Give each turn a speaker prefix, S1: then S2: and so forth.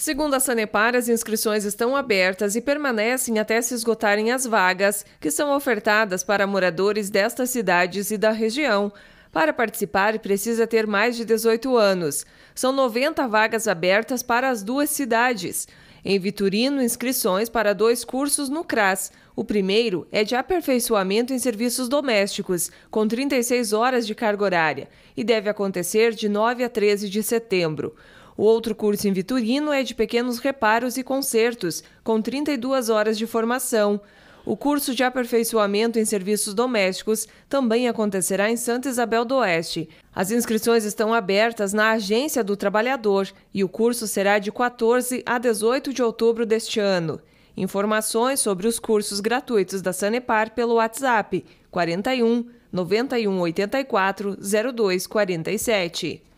S1: Segundo a Sanepar, as inscrições estão abertas e permanecem até se esgotarem as vagas que são ofertadas para moradores destas cidades e da região. Para participar, precisa ter mais de 18 anos. São 90 vagas abertas para as duas cidades. Em Vitorino, inscrições para dois cursos no CRAS. O primeiro é de aperfeiçoamento em serviços domésticos, com 36 horas de carga horária, e deve acontecer de 9 a 13 de setembro. O outro curso em Vitorino é de pequenos reparos e consertos, com 32 horas de formação. O curso de aperfeiçoamento em serviços domésticos também acontecerá em Santa Isabel do Oeste. As inscrições estão abertas na Agência do Trabalhador e o curso será de 14 a 18 de outubro deste ano. Informações sobre os cursos gratuitos da Sanepar pelo WhatsApp 41 91 84 0247.